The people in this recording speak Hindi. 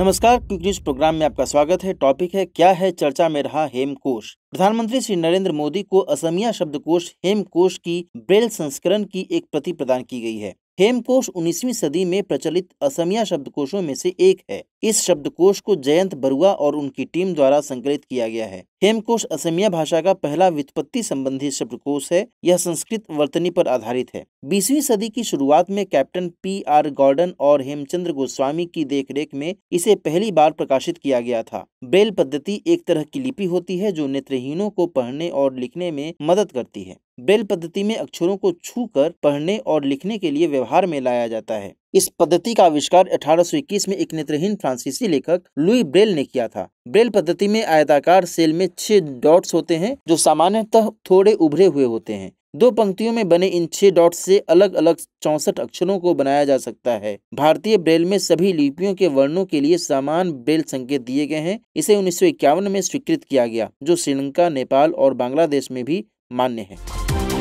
नमस्कार क्विक न्यूज प्रोग्राम में आपका स्वागत है टॉपिक है क्या है चर्चा में रहा हेमकोश प्रधानमंत्री श्री नरेंद्र मोदी को असमिया शब्दकोश हेमकोश की ब्रेल संस्करण की एक प्रति प्रदान की गई है हेमकोश 19वीं सदी में प्रचलित असमिया शब्दकोशों में से एक है इस शब्दकोश को जयंत बरुआ और उनकी टीम द्वारा संकलित किया गया है हेमकोश असमिया भाषा का पहला वित्पत्ति संबंधी शब्दकोश है यह संस्कृत वर्तनी पर आधारित है बीसवीं सदी की शुरुआत में कैप्टन पी आर गॉर्डन और हेमचंद्र गोस्वामी की देखरेख में इसे पहली बार प्रकाशित किया गया था ब्रेल पद्धति एक तरह की लिपि होती है जो नेत्रहीनों को पढ़ने और लिखने में मदद करती है बेल पद्धति में अक्षरों को छूकर पढ़ने और लिखने के लिए व्यवहार में लाया जाता है इस पद्धति का आविष्कार 1821 में एक नेत्रहीन फ्रांसीसी लेखक लुई ब्रेल ने किया था ब्रेल पद्धति में आयताकार सेल में छह डॉट्स होते हैं जो सामान्यतः थोड़े उभरे हुए होते हैं दो पंक्तियों में बने इन छह डॉट्स से अलग अलग चौसठ अक्षरों को बनाया जा सकता है भारतीय ब्रेल में सभी लिपियों के वर्णों के लिए समान ब्रेल संकेत दिए गए हैं इसे उन्नीस में स्वीकृत किया गया जो श्रीलंका नेपाल और बांग्लादेश में भी मान्य है